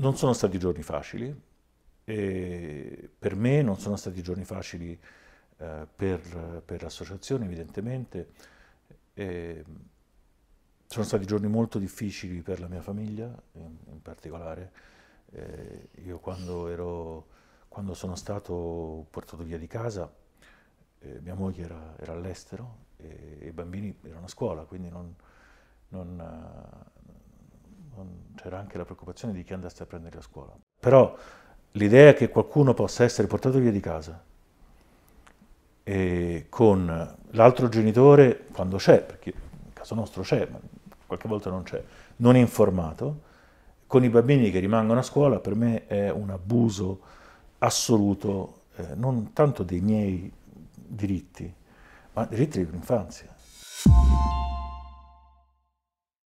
Non sono stati giorni facili, per me non sono stati giorni facili eh, per, per, l'associazione evidentemente, e sono stati giorni molto difficili per la mia famiglia in, in particolare. Eh, io quando, ero, quando, sono stato portato via di casa, eh, mia moglie era, era all'estero e, e i bambini erano a scuola, quindi non, non eh, c'era anche la preoccupazione di chi andasse a prendere a scuola. Però l'idea che qualcuno possa essere portato via di casa con l'altro genitore, quando c'è, perché in caso nostro c'è, ma qualche volta non c'è, non informato, con i bambini che rimangono a scuola, per me è un abuso assoluto, eh, non tanto dei miei diritti, ma dei diritti dell'infanzia.